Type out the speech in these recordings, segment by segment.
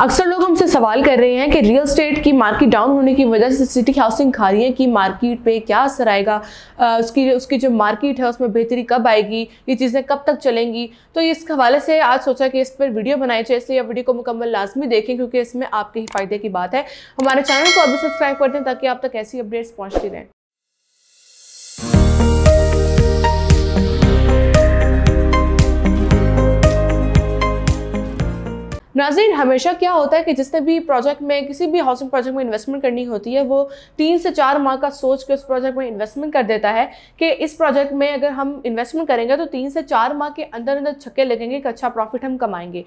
अक्सर लोग हमसे सवाल कर रहे हैं कि रियल स्टेट की मार्केट डाउन होने की वजह से सिटी हाउसिंग खारियाँ की मार्केट पे क्या असर आएगा आ, उसकी उसकी जो मार्केट है उसमें बेहतरी कब आएगी ये चीज़ें कब तक चलेंगी तो इस हवाले से आज सोचा कि इस पर वीडियो बनाई चाहिए इसलिए वीडियो को मुकम्मल लाजमी देखें क्योंकि इसमें आपके ही फ़ायदे की बात है हमारे चैनल को अभी सब्सक्राइब कर दें ताकि आप तक ऐसी अपडेट्स पहुँचती रहें नाजीन हमेशा क्या होता है कि जिसने भी प्रोजेक्ट में किसी भी हाउसिंग प्रोजेक्ट में इन्वेस्टमेंट करनी होती है वो तीन से चार माह का सोच के उस प्रोजेक्ट में इन्वेस्टमेंट कर देता है कि इस प्रोजेक्ट में अगर हम इन्वेस्टमेंट करेंगे तो तीन से चार माह के अंदर अंदर छक्के लगेंगे कि अच्छा प्रॉफिट हम कमाएंगे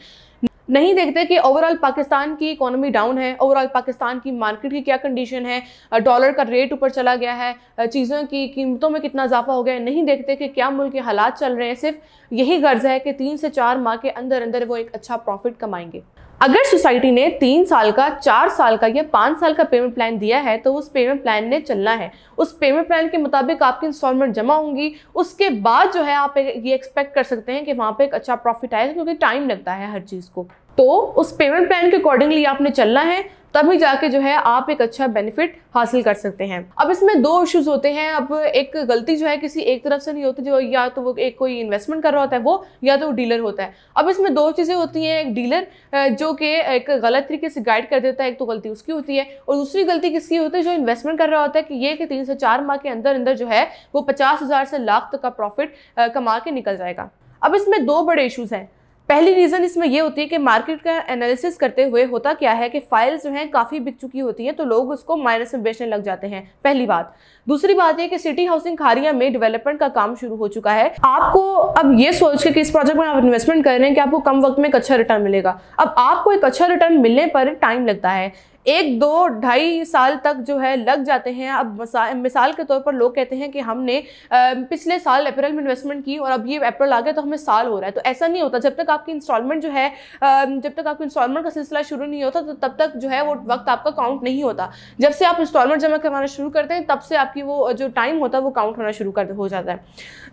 नहीं देखते कि ओवरऑल पाकिस्तान की इकोनॉमी डाउन है ओवरऑल पाकिस्तान की मार्केट की क्या कंडीशन है डॉलर का रेट ऊपर चला गया है चीज़ों की कीमतों में कितना इजाफा हो गया है नहीं देखते कि क्या मुल्क के हालात चल रहे हैं सिर्फ यही गर्ज है कि तीन से चार माह के अंदर अंदर वो एक अच्छा प्रॉफिट कमाएंगे अगर सोसाइटी ने तीन साल का चार साल का या पाँच साल का पेमेंट प्लान दिया है तो उस पेमेंट प्लान ने चलना है उस पेमेंट प्लान के मुताबिक आपकी इंस्टॉलमेंट जमा होंगी उसके बाद जो है आप ये एक्सपेक्ट कर सकते हैं कि वहाँ पर एक अच्छा प्रॉफिट आएगा क्योंकि टाइम लगता है हर चीज़ को तो उस पेमेंट प्लान के अकॉर्डिंगली आपने चलना है तभी जाके जो है आप एक अच्छा बेनिफिट हासिल कर सकते हैं अब इसमें दो इश्यूज होते हैं अब एक गलती जो है किसी एक तरफ से नहीं होती जो या तो वो एक कोई इन्वेस्टमेंट कर रहा होता है वो या तो डीलर होता है अब इसमें दो चीज़ें होती हैं एक डीलर जो कि एक गलत तरीके से गाइड कर देता है एक तो गलती उसकी होती है और दूसरी गलती किसकी होती है जो इन्वेस्टमेंट कर रहा होता है कि ये कि तीन से चार माह के अंदर अंदर जो है वो पचास हज़ार से लाख तक का प्रॉफिट कमा के निकल जाएगा अब इसमें दो बड़े इशूज़ हैं पहली रीज़न इसमें यह होती है कि मार्केट का एनालिसिस करते हुए होता क्या है कि फाइल्स जो हैं काफ़ी बिक चुकी होती हैं तो लोग उसको माइनस में बेचने लग जाते हैं पहली बात दूसरी बात यह कि सिटी हाउसिंग खारिया में डेवलपमेंट का काम शुरू हो चुका है आपको अब ये सोच के इस प्रोजेक्ट में आप इन्वेस्टमेंट कर रहे हैं कि आपको कम वक्त में एक अच्छा रिटर्न मिलेगा अब आपको एक अच्छा रिटर्न मिलने पर टाइम लगता है एक दो ढाई साल तक जो है लग जाते हैं अब मिसाल के तौर पर लोग कहते हैं कि हमने पिछले साल अप्रैल में इन्वेस्टमेंट की और अब ये अप्रैल आ गया तो हमें साल हो रहा है तो ऐसा नहीं होता जब तक आपकी इंस्टॉलमेंट जो है जब तक आपकी इंस्टॉलमेंट का सिलसिला शुरू नहीं होता तो तब तक जो है वो वक्त आपका काउंट नहीं होता जब से आप इंस्टॉलमेंट जमा करवाना शुरू करते हैं तब से आपकी वो जो टाइम होता है वो काउंट होना शुरू कर हो जाता है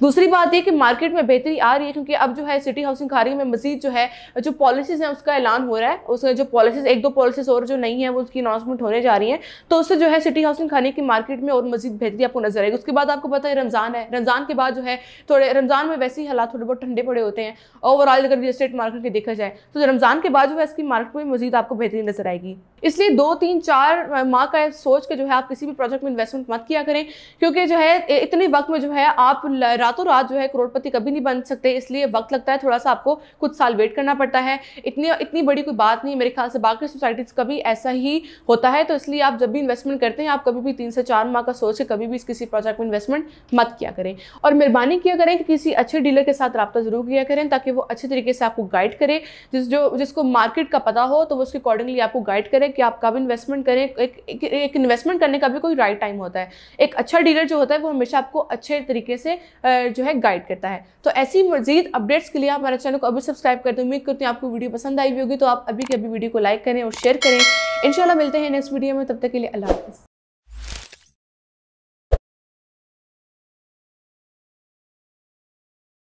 दूसरी बात ये कि मार्केट में बेहतरी आ रही है क्योंकि अब जो है सिटी हाउसिंग खारी में मजीद जो है जो पॉलिसीज़ हैं उसका ऐलान हो रहा है उसका जो पॉलिसीज़ एक दो पॉलिसीज़ और जो नहीं है वो उसकी अनाउंसमेंट होने जा रही है तो उससे जो है सिटी हाउसिंग खाने की मार्केट में और मजीद बेहतरी आपको नजर आएगी उसके बाद आपको पता है रमज़ान है रमज़ान के बाद जो है थोड़े रमज़ान में वैसे ही हालात थोड़े बहुत ठंडे पड़े होते हैं ओवरऑल अगर रियल स्टेट मार्केट की देखा जाए तो रमज़ान के बाद जो है इसकी मार्केट में मजीद आपको बेहतरी नजर आएगी इसलिए दो तीन चार माह का सोच के जो है आप किसी भी प्रोजेक्ट में इन्वेस्टमेंट मत किया करें क्योंकि जो है इतने वक्त में जो है आप रातों रात जो है करोड़पति कभी नहीं बन सकते इसलिए वक्त लगता है थोड़ा सा आपको कुछ साल वेट करना पड़ता है इतनी इतनी बड़ी कोई बात नहीं मेरे ख्याल से बाकी सोसाइटीज़ का भी ऐसा ही ही होता है तो इसलिए आप जब भी इन्वेस्टमेंट करते हैं आप कभी भी तीन से चार माह का सोच के कभी भी इस किसी प्रोजेक्ट में इन्वेस्टमेंट मत किया करें और मेहरबानी किया करें कि किसी अच्छे डीलर के साथ रब्ता ज़रूर किया करें ताकि वो अच्छे तरीके से आपको गाइड करें जिस जो जिसको मार्केट का पता हो तो वो उसके अकॉर्डिंगली आपको गाइड करें कि आप कब इन्वेस्टमेंट करें एक इन्वेस्टमेंट करने का भी कोई राइट टाइम होता है एक अच्छा डीलर जो होता है वो हमेशा आपको अच्छे तरीके से जो है गाइड करता है तो ऐसी मजीद अपडेट्स के लिए आप हमारे चैनल को अभी सब्सक्राइब कर दें उम्मीद करती हूँ आपको वीडियो पसंद आई भी होगी तो आप अभी के अभी वीडियो को लाइक करें और शेयर करें इंशाल्लाह मिलते हैं नेक्स्ट वीडियो में तब तक के लिए अल्लाह हाफिज़